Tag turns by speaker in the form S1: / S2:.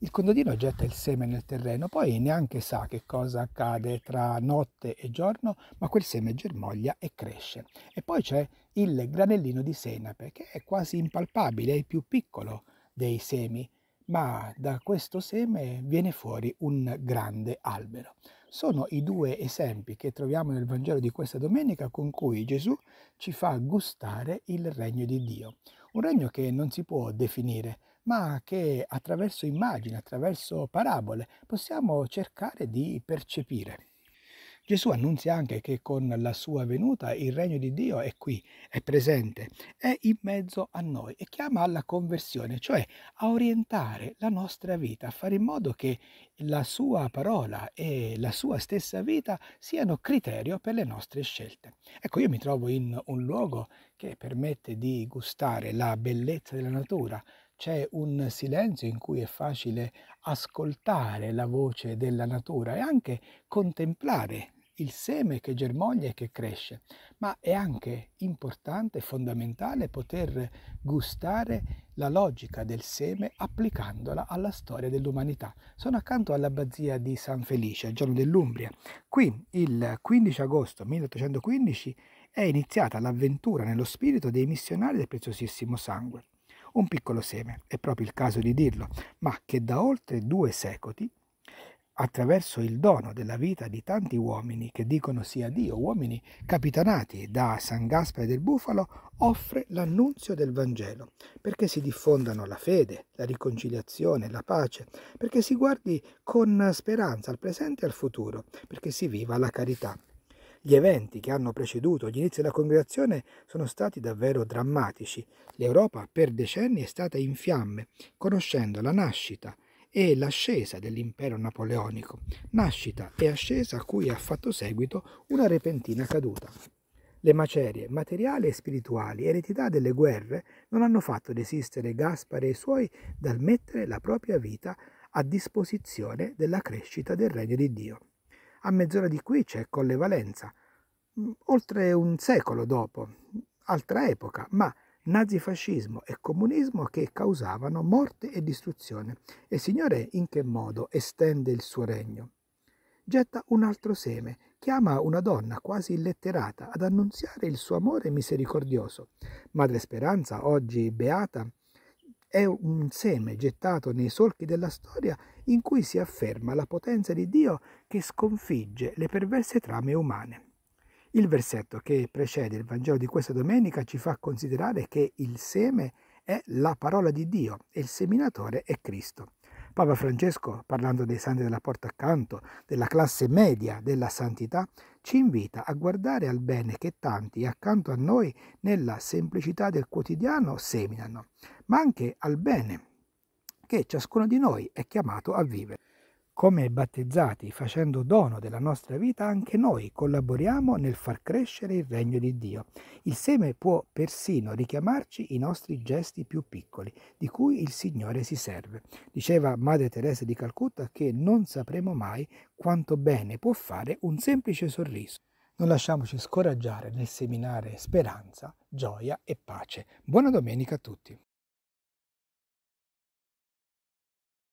S1: Il contadino getta il seme nel terreno, poi neanche sa che cosa accade tra notte e giorno, ma quel seme germoglia e cresce. E poi c'è il granellino di senape, che è quasi impalpabile, è il più piccolo dei semi, ma da questo seme viene fuori un grande albero. Sono i due esempi che troviamo nel Vangelo di questa domenica con cui Gesù ci fa gustare il regno di Dio un regno che non si può definire, ma che attraverso immagini, attraverso parabole possiamo cercare di percepire. Gesù annunzia anche che con la sua venuta il regno di Dio è qui, è presente, è in mezzo a noi e chiama alla conversione, cioè a orientare la nostra vita, a fare in modo che la sua parola e la sua stessa vita siano criterio per le nostre scelte. Ecco, io mi trovo in un luogo che permette di gustare la bellezza della natura, c'è un silenzio in cui è facile ascoltare la voce della natura e anche contemplare il seme che germoglia e che cresce, ma è anche importante e fondamentale poter gustare la logica del seme applicandola alla storia dell'umanità. Sono accanto all'abbazia di San Felice, al giorno dell'Umbria. Qui, il 15 agosto 1815, è iniziata l'avventura nello spirito dei missionari del preziosissimo sangue. Un piccolo seme, è proprio il caso di dirlo, ma che da oltre due secoli attraverso il dono della vita di tanti uomini che dicono sia Dio, uomini capitanati da San Gaspare del Bufalo, offre l'annunzio del Vangelo, perché si diffondano la fede, la riconciliazione, la pace, perché si guardi con speranza al presente e al futuro, perché si viva la carità. Gli eventi che hanno preceduto gli inizi della congregazione sono stati davvero drammatici. L'Europa per decenni è stata in fiamme, conoscendo la nascita, e l'ascesa dell'impero napoleonico, nascita e ascesa a cui ha fatto seguito una repentina caduta. Le macerie materiali e spirituali, eredità delle guerre, non hanno fatto desistere Gaspare e i suoi dal mettere la propria vita a disposizione della crescita del regno di Dio. A mezz'ora di qui c'è Colle Valenza, mm, oltre un secolo dopo, altra epoca, ma nazifascismo e comunismo che causavano morte e distruzione. E il Signore in che modo estende il suo regno? Getta un altro seme, chiama una donna quasi illetterata ad annunziare il suo amore misericordioso. Madre Speranza, oggi beata, è un seme gettato nei solchi della storia in cui si afferma la potenza di Dio che sconfigge le perverse trame umane. Il versetto che precede il Vangelo di questa domenica ci fa considerare che il seme è la parola di Dio e il seminatore è Cristo. Papa Francesco, parlando dei santi della porta accanto, della classe media della santità, ci invita a guardare al bene che tanti accanto a noi nella semplicità del quotidiano seminano, ma anche al bene che ciascuno di noi è chiamato a vivere. Come battezzati, facendo dono della nostra vita, anche noi collaboriamo nel far crescere il regno di Dio. Il seme può persino richiamarci i nostri gesti più piccoli, di cui il Signore si serve. Diceva Madre Teresa di Calcutta che non sapremo mai quanto bene può fare un semplice sorriso. Non lasciamoci scoraggiare nel seminare speranza, gioia e pace. Buona domenica a tutti.